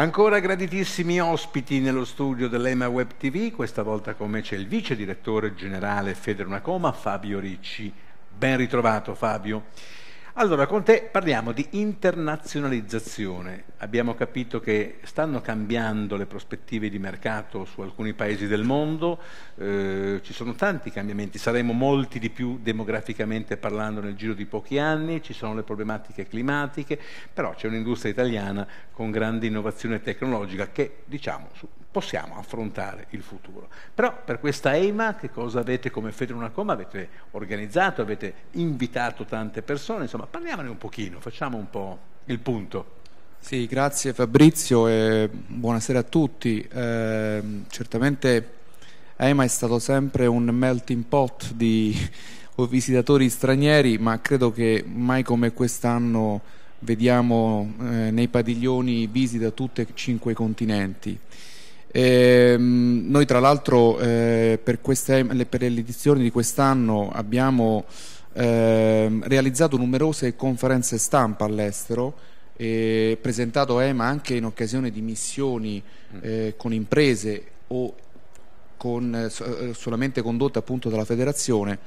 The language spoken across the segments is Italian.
Ancora graditissimi ospiti nello studio dell'EMA Web TV, questa volta con me c'è il vice direttore generale Federico Coma, Fabio Ricci. Ben ritrovato Fabio. Allora, con te parliamo di internazionalizzazione. Abbiamo capito che stanno cambiando le prospettive di mercato su alcuni paesi del mondo, eh, ci sono tanti cambiamenti, saremo molti di più demograficamente parlando nel giro di pochi anni, ci sono le problematiche climatiche, però c'è un'industria italiana con grande innovazione tecnologica che, diciamo, su possiamo affrontare il futuro. Però per questa EMA che cosa avete come Federunacom? Avete organizzato, avete invitato tante persone, insomma parliamone un pochino, facciamo un po' il punto. Sì, grazie Fabrizio e buonasera a tutti. Eh, certamente EMA è stato sempre un melting pot di visitatori stranieri, ma credo che mai come quest'anno vediamo eh, nei padiglioni visita tutti e cinque i continenti. E, ehm, noi tra l'altro eh, per, le edizioni di quest'anno abbiamo eh, realizzato numerose conferenze stampa all'estero e presentato EMA anche in occasione di missioni mm. eh, con imprese o con, eh, eh, solamente condotte appunto dalla federazione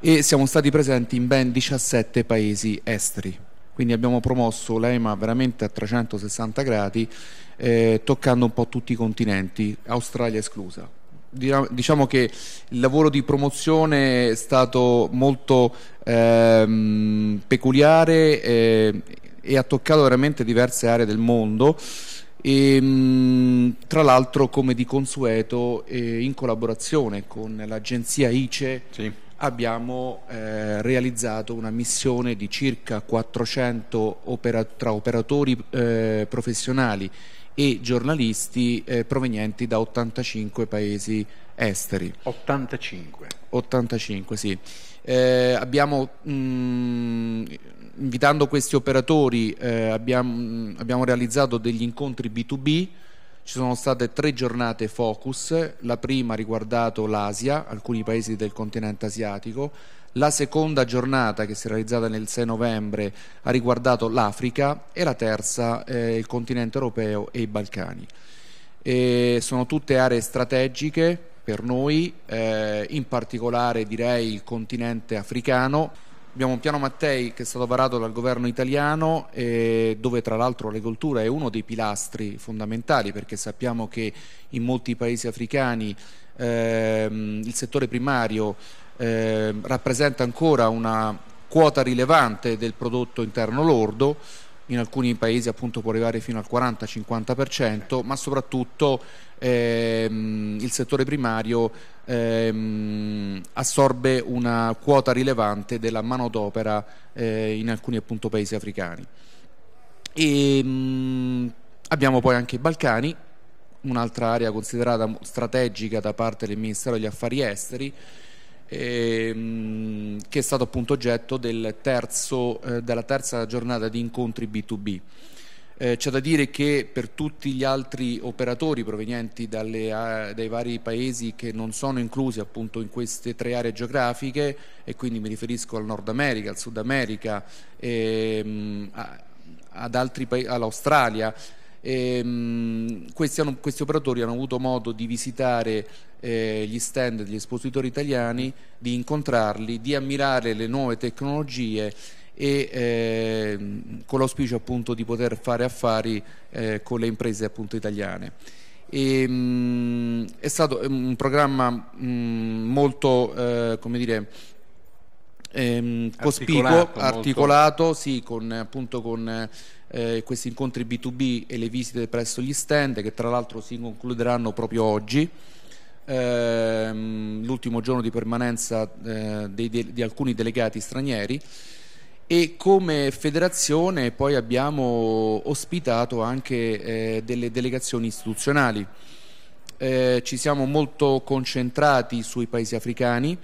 e siamo stati presenti in ben 17 paesi esteri quindi abbiamo promosso l'EMA veramente a 360 gradi eh, toccando un po' tutti i continenti, Australia esclusa. Diciamo che il lavoro di promozione è stato molto ehm, peculiare eh, e ha toccato veramente diverse aree del mondo e, ehm, tra l'altro come di consueto eh, in collaborazione con l'agenzia ICE sì abbiamo eh, realizzato una missione di circa 400 opera tra operatori eh, professionali e giornalisti eh, provenienti da 85 paesi esteri. 85? 85, sì. Eh, abbiamo, mh, mm, invitando questi operatori eh, abbiamo, mm, abbiamo realizzato degli incontri B2B ci sono state tre giornate focus, la prima ha riguardato l'Asia, alcuni paesi del continente asiatico, la seconda giornata che si è realizzata nel 6 novembre ha riguardato l'Africa e la terza eh, il continente europeo e i Balcani. E sono tutte aree strategiche per noi, eh, in particolare direi il continente africano Abbiamo un piano Mattei che è stato varato dal governo italiano eh, dove tra l'altro l'agricoltura è uno dei pilastri fondamentali perché sappiamo che in molti paesi africani ehm, il settore primario eh, rappresenta ancora una quota rilevante del prodotto interno lordo, in alcuni paesi appunto può arrivare fino al 40-50%, ma soprattutto ehm, il settore primario ehm, assorbe una quota rilevante della manodopera eh, in alcuni appunto, paesi africani. E, ehm, mh, abbiamo poi anche i Balcani, un'altra area considerata strategica da parte del Ministero degli Affari Esteri, ehm, che è stato appunto oggetto del terzo, eh, della terza giornata di incontri B2B. Eh, c'è da dire che per tutti gli altri operatori provenienti dalle, dai vari paesi che non sono inclusi appunto in queste tre aree geografiche e quindi mi riferisco al Nord America, al Sud America, ehm, all'Australia, ehm, questi, questi, operatori hanno avuto modo di visitare eh, gli stand degli espositori italiani, di incontrarli, di ammirare le nuove tecnologie e eh, con l'auspicio appunto di poter fare affari eh, con le imprese appunto italiane. E, ehm, mh, è stato ehm, un programma mh, molto, eh, come dire, ehm, cospicuo, articolato, articolato sì, con, appunto con eh, questi incontri B2B e le visite presso gli stand che tra l'altro si concluderanno proprio oggi. Ehm, l'ultimo giorno di permanenza eh, di alcuni delegati stranieri e come federazione poi abbiamo ospitato anche eh, delle delegazioni istituzionali. Eh, ci siamo molto concentrati sui paesi africani,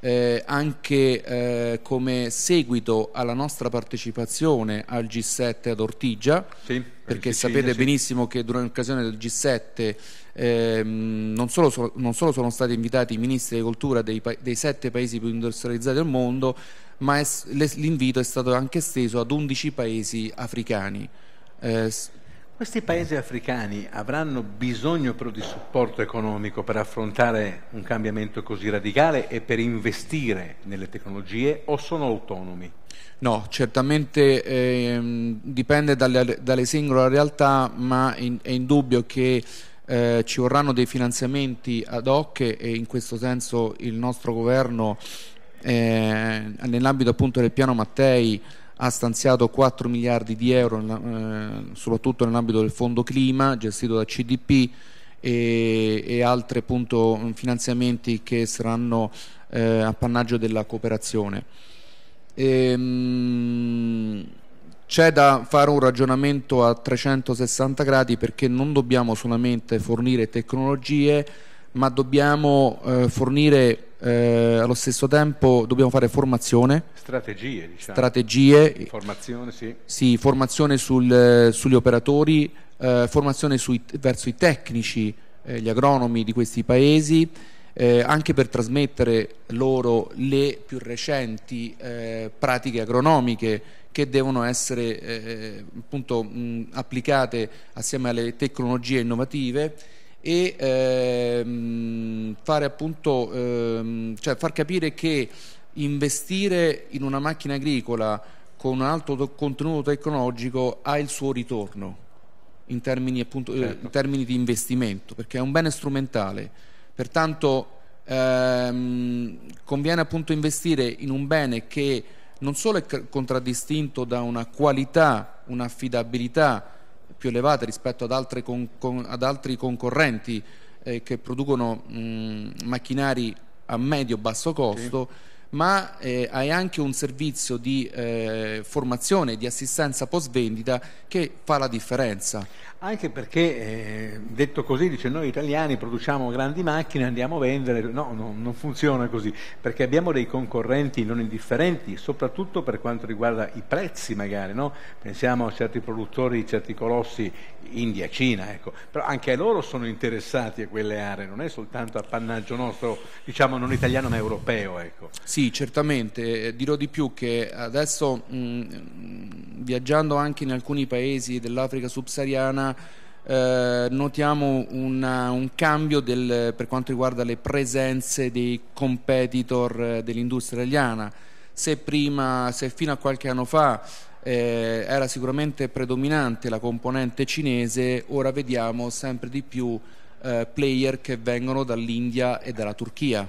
eh, anche eh, come seguito alla nostra partecipazione al G7 ad Ortigia, sì, perché Sicilia, sapete sì. benissimo che durante l'occasione del G7 ehm, non, solo non, solo, sono stati invitati i ministri di cultura dei, dei sette paesi più industrializzati del mondo, ma l'invito è stato anche esteso ad 11 paesi africani. Eh, questi paesi africani avranno bisogno però di supporto economico per affrontare un cambiamento così radicale e per investire nelle tecnologie o sono autonomi? No, certamente eh, dipende dalle, dalle, singole realtà, ma in, è indubbio che eh, ci vorranno dei finanziamenti ad hoc e in questo senso il nostro governo eh, nell'ambito appunto del piano Mattei ha stanziato 4 miliardi di euro eh, soprattutto nell'ambito del fondo clima gestito da CDP e, e altri appunto finanziamenti che saranno eh, appannaggio della cooperazione. Ehm, c'è da fare un ragionamento a 360 gradi perché non dobbiamo solamente fornire tecnologie ma dobbiamo eh, fornire eh, allo stesso tempo dobbiamo fare formazione strategie, diciamo. strategie formazione, sì. Sì, formazione sul, sugli operatori eh, formazione sui, verso i tecnici eh, gli agronomi di questi paesi eh, anche per trasmettere loro le più recenti eh, pratiche agronomiche che devono essere eh, eh appunto, mh, applicate assieme alle tecnologie innovative e ehm, fare appunto, ehm, cioè far capire che investire in una macchina agricola con un alto contenuto tecnologico ha il suo ritorno in termini, appunto, eh, certo. in termini di investimento, perché è un bene strumentale. Pertanto ehm, conviene appunto investire in un bene che non solo è contraddistinto da una qualità, un'affidabilità, più elevate rispetto ad, con, con, ad altri concorrenti eh, che producono mh, mm, macchinari a medio-basso costo. Okay ma eh, hai anche un servizio di eh, formazione, di assistenza post vendita che fa la differenza. Anche perché, eh, detto così, dice noi italiani produciamo grandi macchine, andiamo a vendere, no, no, non funziona così, perché abbiamo dei concorrenti non indifferenti, soprattutto per quanto riguarda i prezzi magari, no? pensiamo a certi produttori, certi colossi, India, Cina, ecco. però anche loro sono interessati a quelle aree, non è soltanto appannaggio nostro, diciamo non italiano ma europeo. Ecco. Sì, sì, certamente, eh, dirò di più che adesso mh, viaggiando anche in alcuni paesi dell'Africa subsahariana eh, notiamo una, un cambio del, per quanto riguarda le presenze dei competitor eh, dell'industria italiana. Se, prima, se fino a qualche anno fa eh, era sicuramente predominante la componente cinese, ora vediamo sempre di più eh, player che vengono dall'India e dalla Turchia.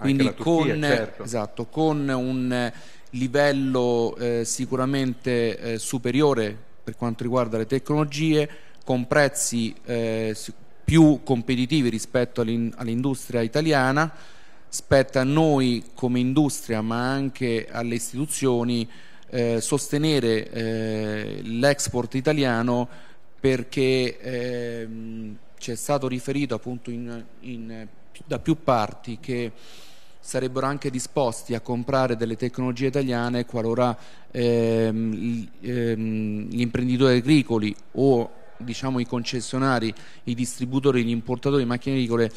Quindi Turchia, con, certo. esatto, con, un livello eh, sicuramente eh, superiore per quanto riguarda le tecnologie, con prezzi eh, più competitivi rispetto all'industria italiana, spetta a noi come industria ma anche alle istituzioni eh, sostenere eh, l'export italiano perché ehm, ci è stato riferito appunto in, in, da più parti che sarebbero anche disposti a comprare delle tecnologie italiane qualora ehm, ehm, gli imprenditori agricoli o diciamo, i concessionari, i distributori, gli importatori di macchine agricole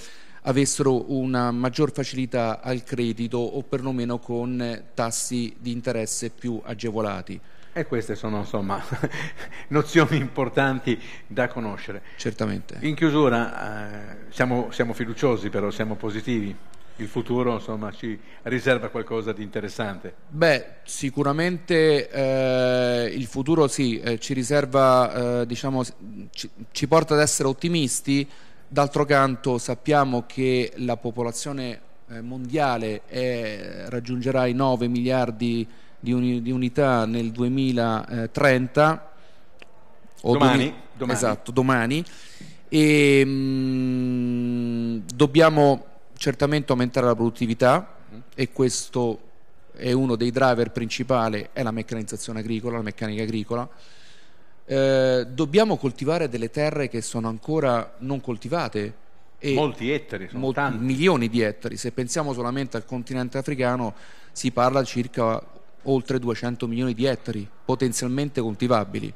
avessero una maggior facilità al credito o perlomeno con tassi di interesse più agevolati. E queste sono insomma nozioni importanti da conoscere. Certamente. In chiusura eh, siamo, siamo fiduciosi però, siamo positivi il futuro insomma, ci riserva qualcosa di interessante? Beh, sicuramente eh, il futuro sì, eh, ci riserva, eh, diciamo, ci, ci porta ad essere ottimisti, d'altro canto sappiamo che la popolazione eh, mondiale è, raggiungerà i 9 miliardi di, uni, di unità nel 2030. Domani, domani, Esatto, domani. E mh, mm, dobbiamo certamente aumentare la produttività mm-hmm. e questo è uno dei driver principali, è la meccanizzazione agricola, la meccanica agricola. Eh, dobbiamo coltivare delle terre che sono ancora non coltivate. molti ettari, sono molti, tanti. milioni di ettari. Se pensiamo solamente al continente africano si parla di circa oltre 200 milioni di ettari potenzialmente coltivabili.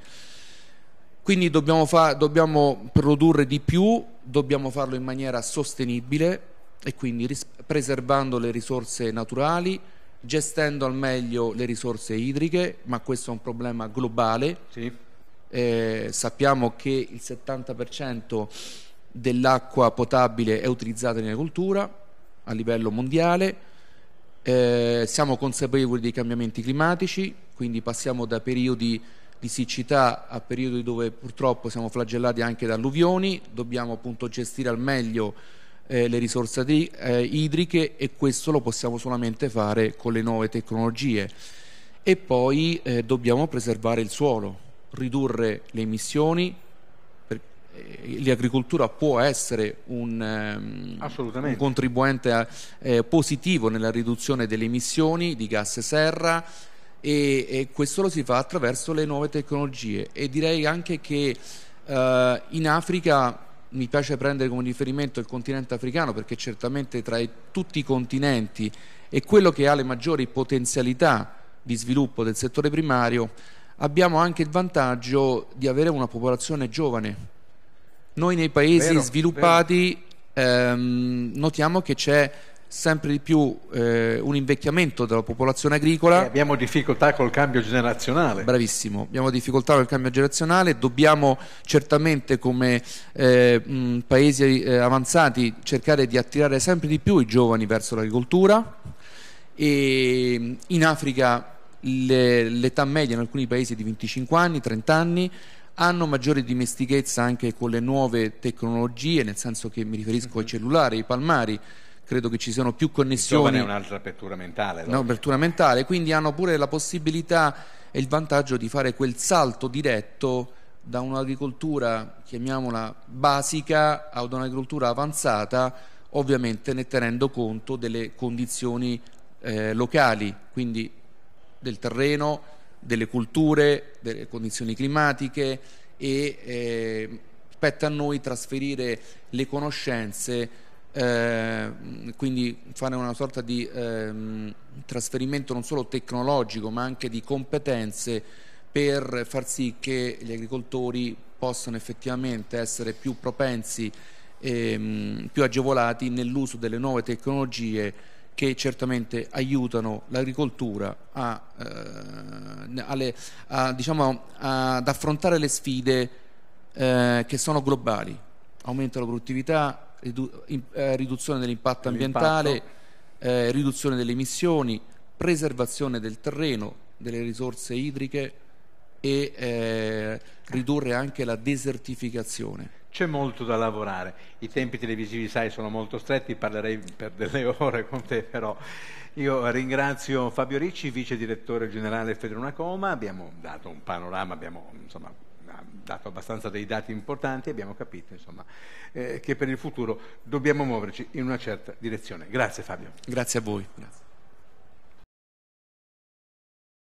Quindi dobbiamo, fa, dobbiamo produrre di più, dobbiamo farlo in maniera sostenibile e quindi preservando le risorse naturali, gestendo al meglio le risorse idriche, ma questo è un problema globale. Sì. Eh, sappiamo che il 70% dell'acqua potabile è utilizzata in agricoltura a livello mondiale. Eh, siamo consapevoli dei cambiamenti climatici, quindi passiamo da periodi di siccità a periodi dove purtroppo siamo flagellati anche da alluvioni, dobbiamo appunto gestire al meglio eh, le risorse di, eh, idriche e questo lo possiamo solamente fare con le nuove tecnologie. E poi eh, dobbiamo preservare il suolo, ridurre le emissioni. Per, eh, l'agricoltura può essere un, um, un contribuente a, eh, positivo nella riduzione delle emissioni di gas serra e, e questo lo si fa attraverso le nuove tecnologie e direi anche che eh, in Africa mi piace prendere come riferimento il continente africano perché certamente tra tutti i continenti è quello che ha le maggiori potenzialità di sviluppo del settore primario, abbiamo anche il vantaggio di avere una popolazione giovane. Noi nei paesi vero, sviluppati vero. Ehm, notiamo che c'è sempre di più eh, un invecchiamento della popolazione agricola. E abbiamo difficoltà col cambio generazionale. Bravissimo, abbiamo difficoltà col cambio generazionale, dobbiamo certamente come eh, mh, paesi eh, avanzati cercare di attirare sempre di più i giovani verso l'agricoltura e in Africa l'età media in alcuni paesi è di 25 anni, 30 anni, hanno maggiore dimestichezza anche con le nuove tecnologie, nel senso che mi riferisco ai mhm. cellulari, ai palmari, credo che ci siano più connessioni. Il è un'altra apertura mentale. No, apertura mentale, quindi hanno pure la possibilità e il vantaggio di fare quel salto diretto da un'agricoltura, chiamiamola basica, ad un'agricoltura avanzata, ovviamente ne tenendo conto delle condizioni eh, locali, quindi del terreno, delle culture, delle condizioni climatiche e eh, spetta a noi trasferire le conoscenze Ehm, quindi fare una sorta di ehm, trasferimento non solo tecnologico ma anche di competenze per far sì che gli agricoltori possano effettivamente essere più propensi e ehm, più agevolati nell'uso delle nuove tecnologie che certamente aiutano l'agricoltura a, eh, alle, a, diciamo, ad affrontare le sfide eh, che sono globali. Aumenta la produttività, ridu in, eh, riduzione dell'impatto ambientale, eh, riduzione delle emissioni, preservazione del terreno, delle risorse idriche e eh, ridurre anche la desertificazione. C'è molto da lavorare, i tempi televisivi sai sono molto stretti, parlerei per delle ore con te però. Io ringrazio Fabio Ricci, vice direttore generale Fedrunacoma, abbiamo dato un panorama, abbiamo insomma, ha dato abbastanza dei dati importanti e abbiamo capito insomma, eh, che per il futuro dobbiamo muoverci in una certa direzione. Grazie Fabio. Grazie a voi. Grazie.